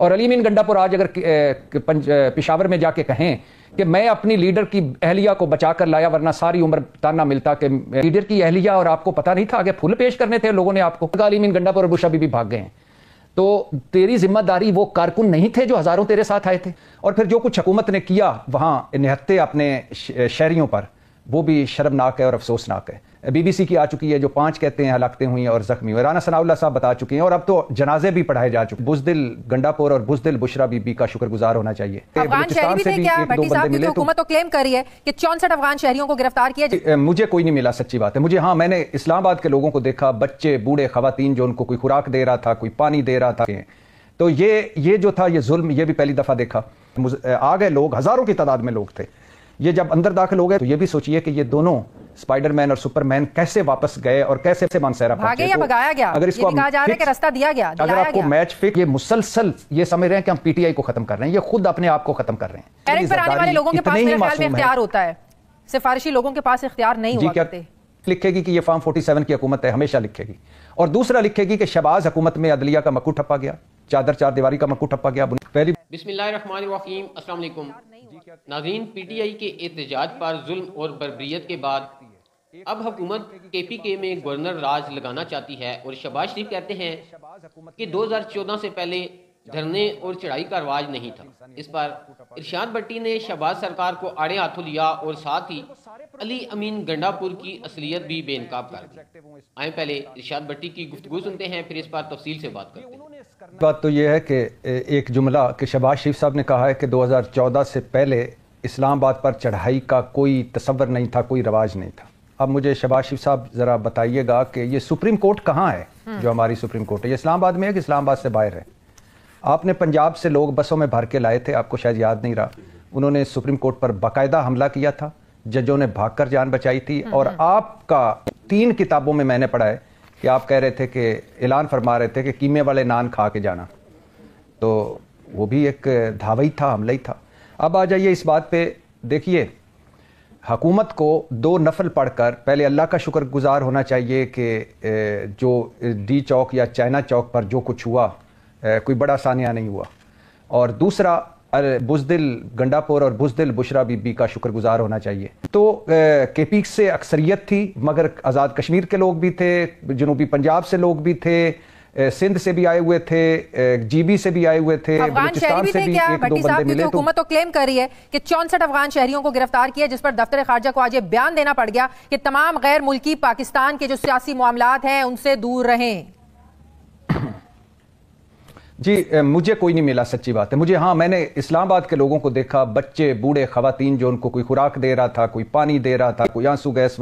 और अली मीन गंडापुर आज अगर पिशावर में जाके कहें कि मैं अपनी लीडर की अहलिया को बचा कर लाया वरना सारी उम्र ताना मिलता कि लीडर की अहलिया और आपको पता नहीं था आगे फूल पेश करने थे लोगों ने आपको तो अली मीन गंडापुर और बुशाबी भी भाग गए हैं तो तेरी जिम्मेदारी वो कारकुन नहीं थे जो हज़ारों तेरे साथ आए थे और फिर जो कुछ हुकूमत ने किया वहां निहत्ते अपने शहरियों पर वो भी शर्मनाक है और अफसोसनाक है बीबीसी की आ चुकी है जो पांच कहते हैं हलाकते हुई और जख्मी हुए राना सनाउल्ला साहब बता चुके हैं और अब तो जनाजे भी पढ़ाए जा चुके बुजदिल गंडापुर और बुजदिल बुशरा बीबी का शुक्रगुजार होना चाहिए तो- तो चौसठ अफगान शहरियों को गिरफ्तार किया मुझे कोई नहीं मिला सच्ची बात है मुझे हाँ मैंने इस्लामाबाद के लोगों को देखा बच्चे बूढ़े खातन जो उनको कोई खुराक दे रहा था कोई पानी दे रहा था तो ये ये जो था ये जुल्म ये भी पहली दफा देखा आ गए लोग हजारों की तादाद में लोग थे ये जब अंदर दाखिल हो गए तो ये भी सोचिए कि ये दोनों स्पाइडरमैन और सुपरमैन कैसे वापस गए और कैसे से मानसेरा भागे या तो भगाया गया अगर इसको कहा जा रहा है कि रास्ता दिया गया अगर आपको गया। मैच फिक्स ये मुसलसल ये समझ रहे हैं कि हम पीटीआई को खत्म कर रहे हैं ये खुद अपने आप को खत्म कर रहे हैं पर आने वाले लोगों के पास मेरे ख्याल में इख्तियार होता है सिफारिशी लोगों के पास इख्तियार नहीं हुआ करते लिखेगी कि ये फॉर्म 47 की हुकूमत है हमेशा लिखेगी और दूसरा लिखेगी कि शबाज हुकूमत में अदलिया का मकू ठप्पा गया चादर चार दीवारी का मकू ठप्पा गया पहली बिस्मिल्लाह नागरीन पीटीआई के एहतजाज पर जुल्म और बरबरीत के बाद अब हुकूमत के पी के में गवर्नर राज लगाना चाहती है और शबाज शरीफ कहते हैं कि 2014 से पहले धरने और चढ़ाई का रवाज नहीं था इस पर इरशाद भट्टी ने शहबाज सरकार को आड़े हाथों लिया और साथ ही अली अमीन गंडापुर की असलियत भी बेनकाब कर दी आए पहले इरशाद भट्टी की गुफ्तगु सुनते हैं फिर इस पर तफसील से बात करते हैं बात तो यह है कि एक जुमला कि शहबाज शरीफ साहब ने कहा है कि 2014 से पहले इस्लामाबाद पर चढ़ाई का कोई तस्वर नहीं था कोई रवाज नहीं था अब मुझे शहबाज शरीफ साहब ज़रा बताइएगा कि ये सुप्रीम कोर्ट कहाँ है हम्म। जो हमारी सुप्रीम कोर्ट है ये इस्लामाबाद में है कि इस्लामाबाद से बाहर है आपने पंजाब से लोग बसों में भर के लाए थे आपको शायद याद नहीं रहा उन्होंने सुप्रीम कोर्ट पर बाकायदा हमला किया था जजों ने भागकर जान बचाई थी हम्म, और हम्म। आपका तीन किताबों में मैंने पढ़ा है कि आप कह रहे थे कि ऐलान फरमा रहे थे कि कीमे वाले नान खा के जाना तो वो भी एक धावा ही था हमला ही था अब आ जाइए इस बात पे देखिए हकूमत को दो नफल पढ़कर पहले अल्लाह का शुक्र गुज़ार होना चाहिए कि जो डी चौक या चाइना चौक पर जो कुछ हुआ कोई बड़ा सानिया नहीं हुआ और दूसरा अरे बुजदिल गंडापुर और बुजदिल बुशरा बीबी का शुक्रगुजार होना चाहिए तो के पी से अक्सरियत थी मगर आज़ाद कश्मीर के लोग भी थे जनूबी पंजाब से लोग भी थे सिंध से भी आए हुए थे जीबी से भी आए हुए थे बलूचिस्तान से भी, भी तो तो क्लेम कर रही है कि चौंसठ अफगान शहरियों को गिरफ्तार किया जिस पर दफ्तर खारजा को आज बयान देना पड़ गया कि तमाम गैर मुल्की पाकिस्तान के जो सियासी मामला हैं उनसे दूर रहें जी मुझे कोई नहीं मिला सच्ची बात है मुझे हाँ मैंने इस्लामाबाद के लोगों को देखा बच्चे बूढ़े खातन जो उनको कोई खुराक दे रहा था कोई पानी दे रहा था कोई आंसू गैस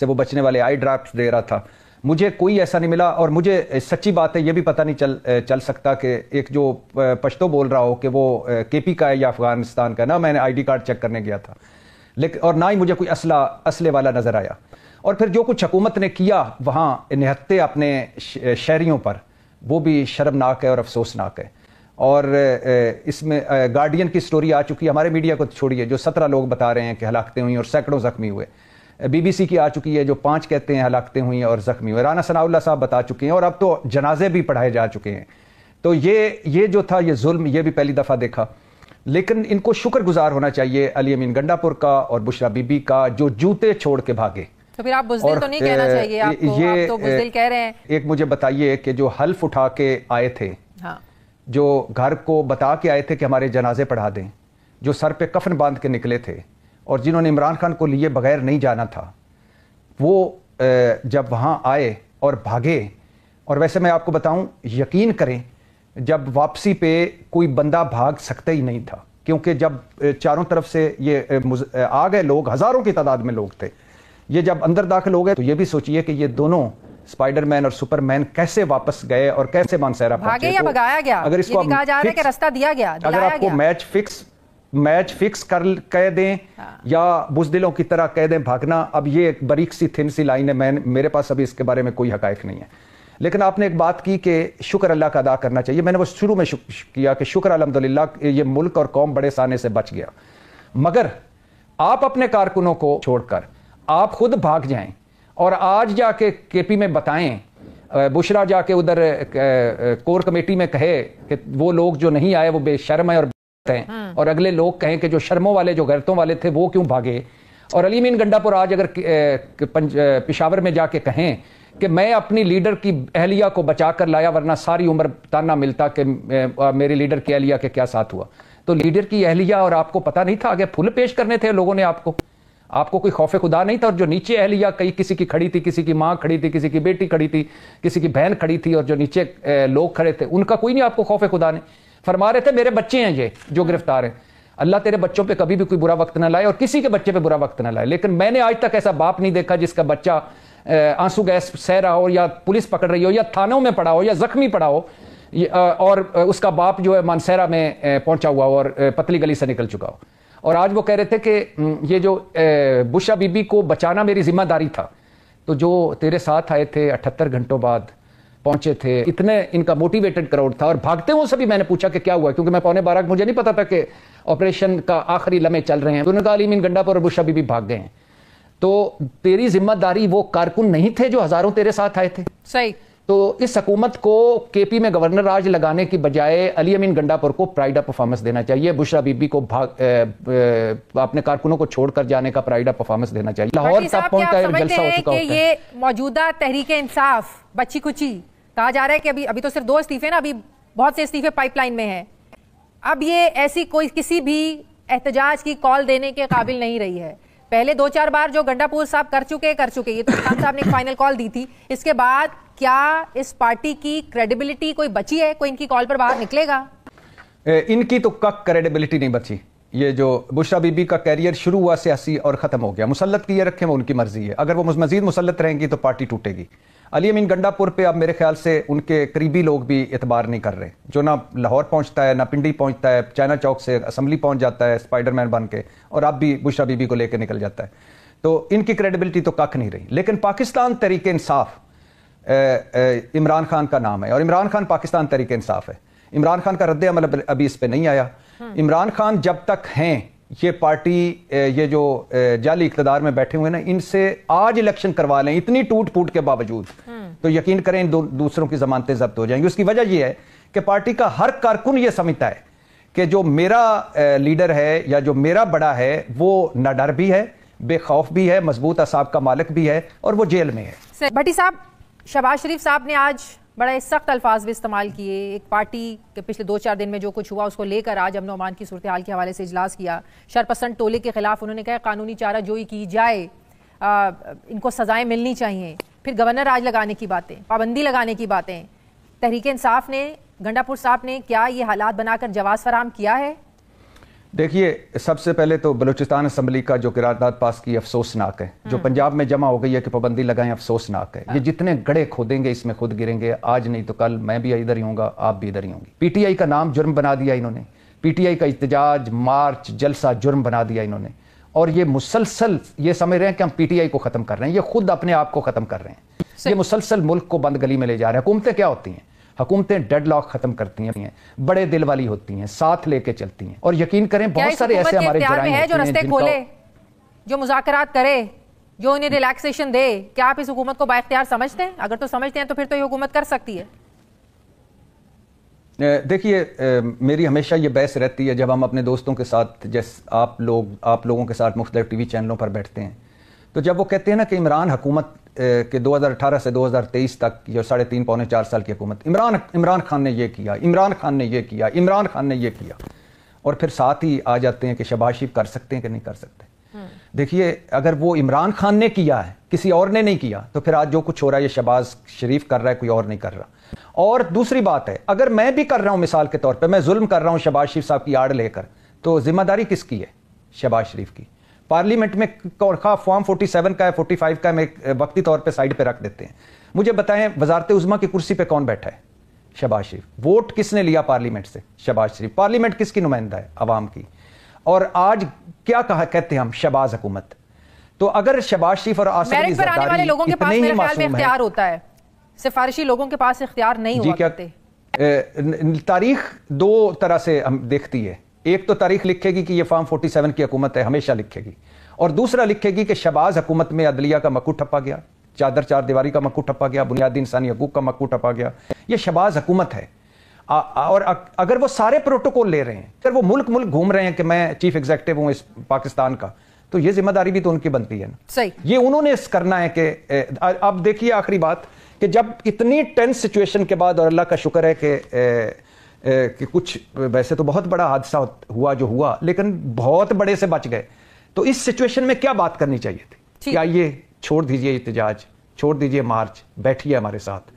से वो बचने वाले आई ड्राफ्ट दे रहा था मुझे कोई ऐसा नहीं मिला और मुझे सच्ची बात है ये भी पता नहीं चल चल सकता कि एक जो पश्तो बोल रहा हो कि वो केपी का है या अफगानिस्तान का ना मैंने आईडी कार्ड चेक करने गया था लेकिन और ना ही मुझे कोई असला असले वाला नज़र आया और फिर जो कुछ हकूमत ने किया वहाँ नहत्ते अपने शहरीों पर वो भी शर्मनाक है और अफसोसनाक है और इसमें गार्डियन की स्टोरी आ चुकी है हमारे मीडिया को छोड़िए जो सत्रह लोग बता रहे हैं कि हलाकते हुई और सैकड़ों जख्मी हुए बीबीसी की आ चुकी है जो पांच कहते हैं हलाकते हुई और जख्मी हुए राना सनाउल्ला साहब बता चुके हैं और अब तो जनाजे भी पढ़ाए जा चुके हैं तो ये ये जो था ये जुल्म ये भी पहली दफ़ा देखा लेकिन इनको शुक्रगुजार होना चाहिए अली अमीन गंडापुर का और बुशरा बीबी का जो जूते छोड़ के भागे तो फिर आप बुजदिल तो नहीं कहना चाहिए आपको ये आप तो बुजदिल कह रहे हैं एक मुझे बताइए कि जो हल्फ उठा के आए थे हाँ। जो घर को बता के आए थे कि हमारे जनाजे पढ़ा दें जो सर पे कफन बांध के निकले थे और जिन्होंने इमरान खान को लिए बगैर नहीं जाना था वो जब वहाँ आए और भागे और वैसे मैं आपको बताऊं यकीन करें जब वापसी पे कोई बंदा भाग सकता ही नहीं था क्योंकि जब चारों तरफ से ये आ गए लोग हज़ारों की तादाद में लोग थे ये जब अंदर दाखिल हो गए तो ये भी सोचिए कि ये दोनों स्पाइडरमैन और सुपरमैन कैसे वापस गए और कैसे मानसहरा भागे या तो भगाया गया अगर इसको कहा जा रहा है कि रास्ता दिया गया अगर आपको मैच फिक्स मैच फिक्स कर कह दें हाँ। या बुजदिलों की तरह कह दें भागना अब ये एक बारीक सी थिन सी लाइन है मैं मेरे पास अभी इसके बारे में कोई हकायक नहीं है लेकिन आपने एक बात की कि शुक्र अल्लाह का अदा करना चाहिए मैंने वो शुरू में शुक, किया कि शुक्र अलहमदिल्ला ये मुल्क और कौम बड़े साने से बच गया मगर आप अपने कारकुनों को छोड़कर आप खुद भाग जाएं और आज जाके केपी में बताएं बुशरा जाके उधर कोर कमेटी में कहे कि वो लोग जो नहीं आए वो बेशर्म है और हैं हाँ। और अगले लोग कहें कि जो शर्मों वाले जो गैरतों वाले थे वो क्यों भागे और अलीमीन गंडापुर आज अगर पिशावर में जाके कहें कि मैं अपनी लीडर की अहलिया को बचा कर लाया वरना सारी उम्र ताना मिलता कि मेरे लीडर की अहलिया के क्या साथ हुआ तो लीडर की अहलिया और आपको पता नहीं था आगे फुल पेश करने थे लोगों ने आपको आपको कोई खौफ खुदा नहीं था और जो नीचे अहलिया कई किसी की खड़ी थी किसी की माँ खड़ी थी किसी की बेटी खड़ी थी किसी की बहन खड़ी थी और जो नीचे लोग खड़े थे उनका कोई नहीं आपको खौफ खुदा ने फरमा रहे थे मेरे बच्चे हैं ये जो गिरफ्तार हैं अल्लाह तेरे बच्चों पे कभी भी कोई बुरा वक्त ना लाए और किसी के बच्चे पे बुरा वक्त ना लाए लेकिन मैंने आज तक ऐसा बाप नहीं देखा जिसका बच्चा आंसू गैस सह रहा हो या पुलिस पकड़ रही हो या थानों में पड़ा हो या जख्मी पड़ा हो और उसका बाप जो है मानसहरा में पहुंचा हुआ हो और पतली गली से निकल चुका हो और आज वो कह रहे थे कि ये जो बुशा बीबी को बचाना मेरी जिम्मेदारी था तो जो तेरे साथ आए थे अठहत्तर घंटों बाद पहुंचे थे इतने इनका मोटिवेटेड क्राउड था और भागते हुए सभी मैंने पूछा कि क्या हुआ क्योंकि मैं पौने बारह मुझे नहीं पता था कि ऑपरेशन का आखिरी लम्हे चल रहे हैं तो उन्होंने कहा गंडापुर और बुशा बीबी भाग गए हैं तो तेरी जिम्मेदारी वो कारकुन नहीं थे जो हजारों तेरे साथ आए थे सही तो इस हकूमत को के पी में गवर्नर राज लगाने की बजाय अली अमीन गंडापुर को प्राइड ऑफ परफॉर्मेंस देना चाहिए बुशरा बीबी को भाग अपने कारकुनों को छोड़कर जाने का प्राइड ऑफ परफॉर्मेंस देना चाहिए लाहौर तब पहुंचा जलसा हो चुका होता ये मौजूदा तहरीक इंसाफ बच्ची कुची कहा जा रहा है कि अभी अभी तो सिर्फ दो इस्तीफे ना अभी बहुत से इस्तीफे पाइपलाइन में है अब ये ऐसी कोई किसी भी एहतजाज की कॉल देने के काबिल नहीं रही है पहले दो चार बार जो गंडापुर साहब कर चुके कर चुके ये तो साहब ने फाइनल कॉल दी थी इसके बाद क्या इस पार्टी की क्रेडिबिलिटी कोई बची है कोई इनकी कॉल पर बाहर निकलेगा इनकी तो कक क्रेडिबिलिटी नहीं बची ये जो बुशरा बीबी का कैरियर शुरू हुआ सियासी और ख़त्म हो गया मुसलत किए रखें वो उनकी मर्जी है अगर वो मजीद मुसलत रहेंगी तो पार्टी टूटेगी अली अमीन गंडापुर पे अब मेरे ख्याल से उनके करीबी लोग भी एतबार नहीं कर रहे जो ना लाहौर पहुंचता है ना पिंडी पहुंचता है चाइना चौक से असम्बली पहुंच जाता है स्पाइडरमैन बन के और अब भी बुशरा बीबी को लेकर निकल जाता है तो इनकी क्रेडिबिलिटी तो कख नहीं रही लेकिन पाकिस्तान तरीक इंसाफ इमरान खान का नाम है और इमरान खान पाकिस्तान तरीक इंसाफ है इमरान खान का रद्द अमल अभी इस पर नहीं आया हम्म। इमरान खान जब तक हैं ये पार्टी ये जो जाली इकतदार में बैठे हुए ना इनसे आज इलेक्शन करवा लें इतनी टूट फूट के बावजूद हम्म। तो यकीन करें इन दूसरों की जमानतें जब्त हो जाएंगी उसकी वजह यह है कि पार्टी का हर कारकुन ये समझता है कि जो मेरा लीडर है या जो मेरा बड़ा है वो नडर भी है बेखौफ भी है मजबूत असाब का मालिक भी है और वो जेल में है भट्टी साहब शबाज शरीफ साहब ने आज बड़ा सख्त अल्फाज भी इस्तेमाल किए एक पार्टी के पिछले दो चार दिन में जो कुछ हुआ उसको लेकर आज अमन अमान की सूरत हाल के हवाले से इजलास किया शरपसंद टोले के खिलाफ उन्होंने कहा कानूनी चारा जोई की जाए आ, इनको सजाएं मिलनी चाहिए फिर गवर्नर राज लगाने की बातें पाबंदी लगाने की बातें तहरीक इंसाफ ने गंडापुर साहब ने क्या ये हालात बनाकर जवाब फराम किया है देखिए सबसे पहले तो बलूचिस्तान असम्बली का जो किरारदाद पास की अफसोसनाक है जो हम्म। पंजाब में जमा हो गई है कि पाबंदी लगाएं अफसोसनाक है ये हाँ। जितने गड़े खोदेंगे इसमें खुद गिरेंगे आज नहीं तो कल मैं भी इधर ही हूँ आप भी इधर ही होंगी पीटीआई का नाम जुर्म बना दिया इन्होंने पीटीआई का इतजाज मार्च जलसा जुर्म बना दिया इन्होंने और ये मुसलसल ये समझ रहे हैं कि हम पीटीआई को ख़त्म कर रहे हैं ये खुद अपने आप को ख़त्म कर रहे हैं ये मुसलसल मुल्क को बंद गली में ले जा रहे हैं हुकूमतें क्या होती हैं हुकूमतें डेड लॉक खत्म करती हैं बड़े दिल वाली होती हैं साथ लेके चलती हैं और यकीन करें बहुत सारे ऐसे हमारे है जो रस्ते खोले जो मुजाकरात करे जो उन्हें रिलैक्सेशन दे क्या आप इस हुकूमत को बाख्तियार समझते हैं अगर तो समझते हैं तो फिर तो ये हुकूमत कर सकती है देखिए मेरी हमेशा ये बहस रहती है जब हम अपने दोस्तों के साथ जैस आप लोग आप लोगों के साथ मुख्तलिफ टी वी चैनलों पर बैठते हैं तो जब वो कहते हैं ना कि इमरान हुकूमत कि 2018 से 2023 तक जो साढ़े तीन पौने चार साल की हुकूमत इमरान इमरान खान ने यह किया इमरान खान ने यह किया इमरान खान ने यह किया और फिर साथ ही आ जाते हैं कि शरीफ कर सकते हैं कि नहीं कर सकते हम्म। देखिए अगर वो इमरान खान ने किया है किसी और ने नहीं किया तो फिर आज जो कुछ हो रहा है ये शबाज शरीफ कर रहा है कोई और नहीं कर रहा और दूसरी बात है अगर मैं भी कर रहा हूं मिसाल के तौर पर मैं जुल्म कर रहा हूं शबाज शरीफ साहब की आड़ लेकर तो जिम्मेदारी किसकी है शबाज शरीफ की पार्लियामेंट में खा फॉर्म 47 का है 45 का मैं वक्ती तौर पे साइड पे रख देते हैं मुझे बताएं वजारत उजमा की कुर्सी पे कौन बैठा है शबाज शरीफ वोट किसने लिया पार्लियामेंट से शबाज शरीफ पार्लियामेंट किसकी नुमाइंदा है आवाम की और आज क्या कहा कहते हैं हम शबाज हुकूमत तो अगर शबाज शरीफ और आसम लोगों के पास इख्तियार होता है सिफारिशी लोगों के पास इख्तियार नहीं होते तारीख दो तरह से हम देखती है एक तो तारीख लिखेगी कि यह फॉर्म सेवन की हकूमत है हमेशा लिखेगी और दूसरा लिखेगी कि शबाज हकूमत में अदलिया का मकू ठप्पा गया चादर चार दीवारी का मकू ठपा गया बुनियादी इंसानी हकूक का मकू ठपा गया यह शबाज हकूमत है आ, और अगर वो सारे प्रोटोकॉल ले रहे हैं अगर वो मुल्क मुल्क घूम रहे हैं कि मैं चीफ एग्जेक्टिव हूं इस पाकिस्तान का तो ये जिम्मेदारी भी तो उनकी बनती है ना सही ये उन्होंने इस करना है कि अब देखिए आखिरी बात कि जब इतनी टेंस सिचुएशन के बाद और अल्लाह का शुक्र है कि कि कुछ वैसे तो बहुत बड़ा हादसा हुआ जो हुआ लेकिन बहुत बड़े से बच गए तो इस सिचुएशन में क्या बात करनी चाहिए थी क्या ये छोड़ दीजिए इतजाज छोड़ दीजिए मार्च बैठिए हमारे साथ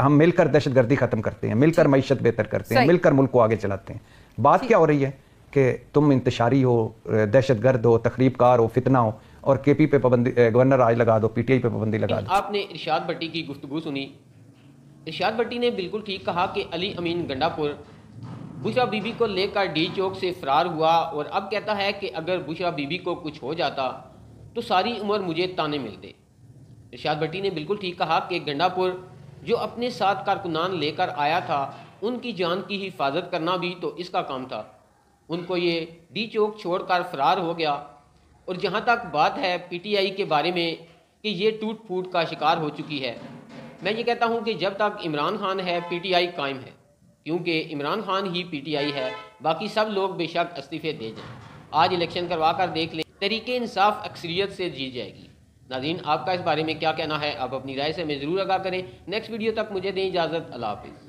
हम मिलकर दहशतगर्दी खत्म करते हैं मिलकर मीशत बेहतर करते हैं मिलकर मुल्क को आगे चलाते हैं बात क्या हो रही है कि तुम इंतशारी हो दहशतगर्द हो तकरीबकार हो फितना हो और केपी पे पाबंदी गवर्नर आज लगा दो पीटीआई पे पाबंदी लगा दो आपने इरशाद भट्टी की गुफ्तु सुनी इशाद भट्टी ने बिल्कुल ठीक कहा कि अली अमीन गंडापुर बुशरा बीबी को लेकर डी चौक से फरार हुआ और अब कहता है कि अगर बुशरा बीबी को कुछ हो जाता तो सारी उम्र मुझे ताने मिलते इशाद भट्टी ने बिल्कुल ठीक कहा कि गंडापुर जो अपने साथ कारकुनान लेकर आया था उनकी जान की हिफाजत करना भी तो इसका काम था उनको ये डी चौक छोड़कर फरार हो गया और जहाँ तक बात है पीटीआई के बारे में कि ये टूट फूट का शिकार हो चुकी है मैं ये कहता हूँ कि जब तक इमरान खान है पी टी आई कायम है क्योंकि इमरान खान ही पी टी आई है बाकी सब लोग बेशक इस्तीफ़े दे जाएं आज इलेक्शन करवा कर देख लें तरीके इंसाफ अक्सरियत से जीत जाएगी नाजीन आपका इस बारे में क्या कहना है आप अपनी राय से हमें ज़रूर आगा करें नेक्स्ट वीडियो तक मुझे दें इजाज़त अल्लाह हाफिज़